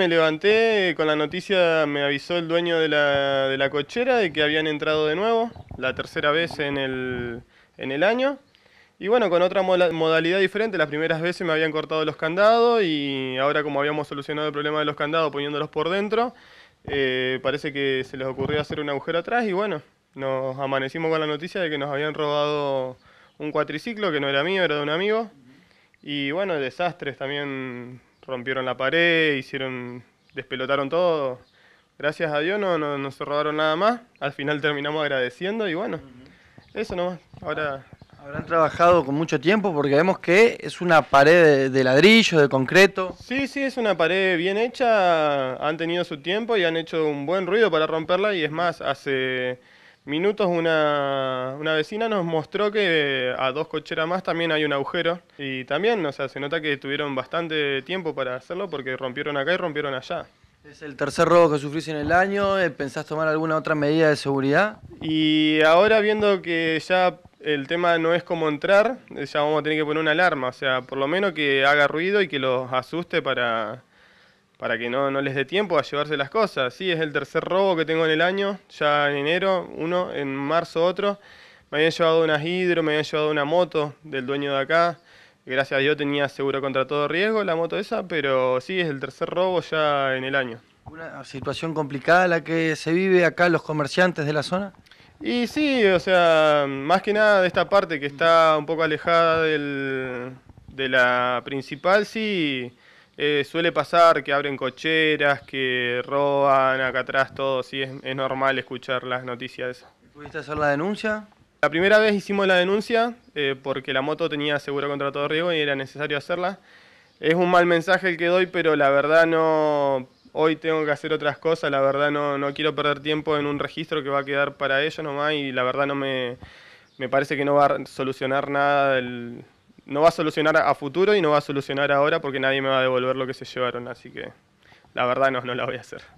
Me levanté eh, con la noticia, me avisó el dueño de la, de la cochera de que habían entrado de nuevo, la tercera vez en el, en el año. Y bueno, con otra modalidad diferente, las primeras veces me habían cortado los candados y ahora como habíamos solucionado el problema de los candados poniéndolos por dentro, eh, parece que se les ocurrió hacer un agujero atrás y bueno, nos amanecimos con la noticia de que nos habían robado un cuatriciclo que no era mío, era de un amigo. Y bueno, desastres también rompieron la pared, hicieron, despelotaron todo. Gracias a Dios no, no, se robaron nada más. Al final terminamos agradeciendo y bueno, eso nomás. Ahora Habrán trabajado con mucho tiempo porque vemos que es una pared de, ladrillo, de concreto. Sí, sí, es una pared bien hecha, han tenido su tiempo y han hecho un buen ruido para romperla y es más, hace minutos una, vecina nos mostró que a dos cocheras más también hay un agujero y también, o sea, se nota que tuvieron bastante tiempo para hacerlo porque rompieron acá y rompieron allá. Es el tercer robo que sufrís en el año, eh, ¿pensás tomar alguna otra medida de seguridad? Y ahora viendo que ya el tema no es cómo entrar, eh, ya vamos a tener que poner una alarma, o sea, por lo menos que haga ruido y que los asuste para para que no, no les dé tiempo a llevarse las cosas. Sí, es el tercer robo que tengo en el año, ya en enero uno, en marzo otro. Me habían llevado unas hidro, me habían llevado una moto del dueño de acá. Gracias a Dios tenía seguro contra todo riesgo la moto esa, pero sí, es el tercer robo ya en el año. ¿Una situación complicada la que se vive acá los comerciantes de la zona? Y sí, o sea, más que nada de esta parte que está un poco alejada de la principal, sí eh, suele pasar que abren cocheras, que roban acá atrás todo, sí, es, normal escuchar las noticias. ¿Pudiste hacer la denuncia? La primera vez hicimos la denuncia eh, porque la moto tenía seguro contra todo riesgo y era necesario hacerla. Es un mal mensaje el que doy, pero la verdad no... Hoy tengo que hacer otras cosas, la verdad no, no quiero perder tiempo en un registro que va a quedar para ellos nomás y la verdad no me, me parece que no va a solucionar nada del, no va a solucionar a futuro y no va a solucionar ahora porque nadie me va a devolver lo que se llevaron, así que la verdad no, no la voy a hacer.